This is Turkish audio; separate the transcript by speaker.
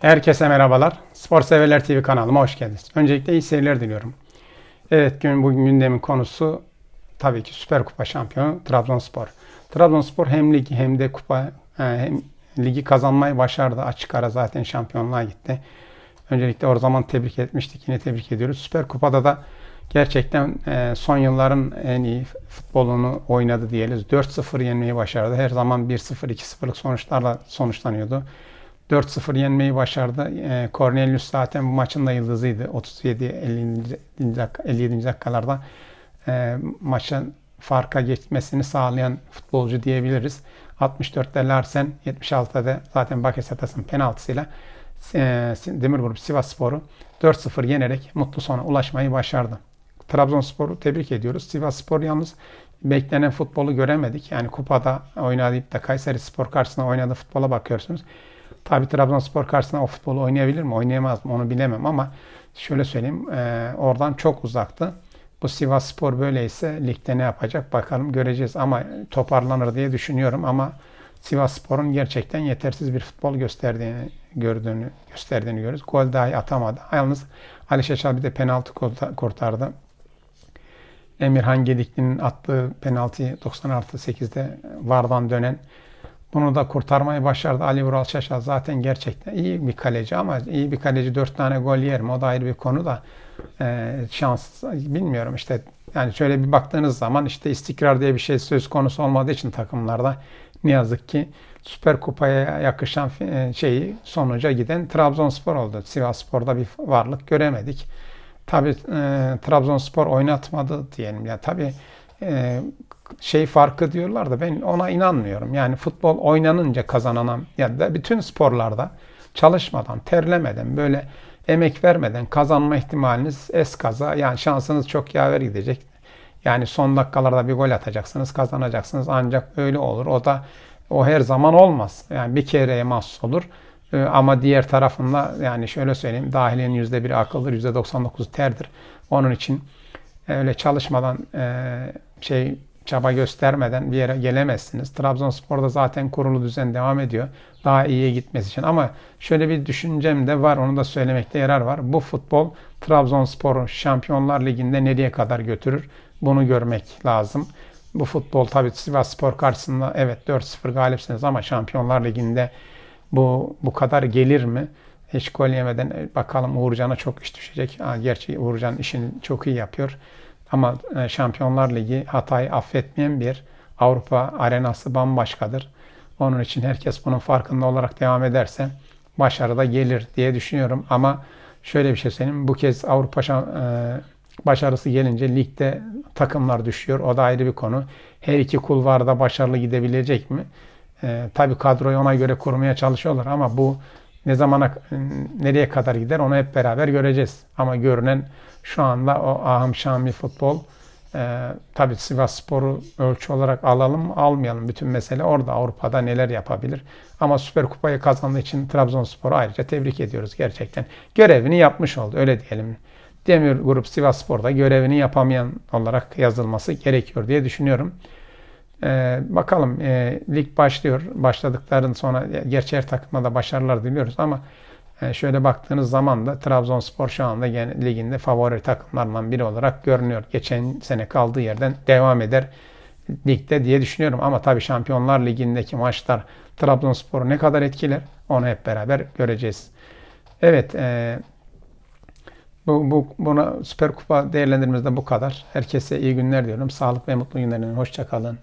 Speaker 1: Herkese merhabalar. Spor Severler TV kanalıma hoş geldiniz. Öncelikle iyi seyirler diliyorum. Evet gün bugün gündemin konusu tabii ki Süper Kupa şampiyonu Trabzonspor. Trabzonspor hem ligi hem de kupa e, hem ligi kazanmayı başardı. Açık ara zaten şampiyonluğa gitti. Öncelikle o zaman tebrik etmiştik. Yine tebrik ediyoruz. Süper Kupa'da da gerçekten e, son yılların en iyi futbolunu oynadı diyelim. 4-0 yenmeyi başardı. Her zaman 1-0 2-0'lık sonuçlarla sonuçlanıyordu. 4-0 yenmeyi başardı. E, Cornelius zaten bu maçın da yıldızıydı. 37-57. 57. dakikalarda maçın farka geçmesini sağlayan futbolcu diyebiliriz. 64'te Larsen, 76'da zaten Bakasetas'ın penaltısıyla e, Demirgrup Sivas Sporu 4-0 yenerek mutlu sona ulaşmayı başardı. Trabzonspor'u tebrik ediyoruz. Sivas Spor yalnız beklenen futbolu göremedik. Yani kupada oynayıp da Kayseri Spor karşısında oynadığı futbola bakıyorsunuz. Tabi Trabzonspor karşısında o futbolu oynayabilir mi, oynayamaz mı onu bilemem ama şöyle söyleyeyim e, oradan çok uzaktı. Bu Sivas Spor böyleyse ligde ne yapacak bakalım göreceğiz ama toparlanır diye düşünüyorum ama Sivas Spor'un gerçekten yetersiz bir futbol gösterdiğini gördüğünü gösterdiğini görürüz. Gol dahi atamadı. Yalnız Ali Şeşal bir de penaltı kurtardı. Emirhan Gedikli'nin attığı penaltıyı 96 8'de vardan dönen bunu da kurtarmayı başardı. Ali Vural Şaşal zaten gerçekten iyi bir kaleci ama iyi bir kaleci dört tane gol yer mi? O da ayrı bir konu da e, şans bilmiyorum işte. Yani şöyle bir baktığınız zaman işte istikrar diye bir şey söz konusu olmadığı için takımlarda ne yazık ki Süper Kupa'ya yakışan e, şeyi sonuca giden Trabzonspor oldu. Sivasspor'da bir varlık göremedik. Tabi e, Trabzonspor oynatmadı diyelim. Ya yani tabi ee, şey farkı diyorlar da ben ona inanmıyorum. Yani futbol oynanınca kazanan ya da bütün sporlarda çalışmadan, terlemeden, böyle emek vermeden kazanma ihtimaliniz eskaza yani şansınız çok yaver gidecek. Yani son dakikalarda bir gol atacaksınız, kazanacaksınız ancak öyle olur. O da o her zaman olmaz. Yani bir kereye mahsus olur. Ee, ama diğer tarafında yani şöyle söyleyeyim dahilin %1'i akıldır, 99 terdir. Onun için öyle çalışmadan e, şey çaba göstermeden bir yere gelemezsiniz. Trabzonspor'da zaten kurulu düzen devam ediyor. Daha iyiye gitmesi için. Ama şöyle bir düşüncem de var. Onu da söylemekte yarar var. Bu futbol Trabzonspor'u Şampiyonlar Ligi'nde nereye kadar götürür? Bunu görmek lazım. Bu futbol tabii Sivas Spor karşısında evet 4-0 galipsiniz ama Şampiyonlar Ligi'nde bu bu kadar gelir mi? Hiç gol yemeden e, bakalım Uğurcan'a çok iş düşecek. Ha, gerçi Uğurcan işini çok iyi yapıyor. Ama e, Şampiyonlar Ligi hatayı affetmeyen bir Avrupa arenası bambaşkadır. Onun için herkes bunun farkında olarak devam ederse başarı da gelir diye düşünüyorum. Ama şöyle bir şey söyleyeyim. Bu kez Avrupa e, başarısı gelince ligde takımlar düşüyor. O da ayrı bir konu. Her iki kulvarda başarılı gidebilecek mi? Ee, tabii kadroyu ona göre kurmaya çalışıyorlar ama bu ne zamana, nereye kadar gider onu hep beraber göreceğiz. Ama görünen şu anda o ahım şami futbol. Ee, tabii Sivas Spor'u ölçü olarak alalım mı almayalım. Bütün mesele orada Avrupa'da neler yapabilir. Ama Süper Kupayı kazandığı için Trabzonspor'u ayrıca tebrik ediyoruz gerçekten. Görevini yapmış oldu öyle diyelim. Demir Grup Sivas Spor'da görevini yapamayan olarak yazılması gerekiyor diye düşünüyorum. Ee, bakalım e, lig başlıyor. Başladıkların sonra e, gerçi her takıma da başarılar diliyoruz ama e, şöyle baktığınız zaman da Trabzonspor şu anda yani liginde favori takımlarından biri olarak görünüyor. Geçen sene kaldığı yerden devam eder ligde diye düşünüyorum. Ama tabii Şampiyonlar Ligi'ndeki maçlar Trabzonspor'u ne kadar etkiler onu hep beraber göreceğiz. Evet, e, bu, bu buna Süper Kupa değerlendirmemizde bu kadar. Herkese iyi günler diyorum. Sağlık ve mutlu günler dilerim. Hoşçakalın.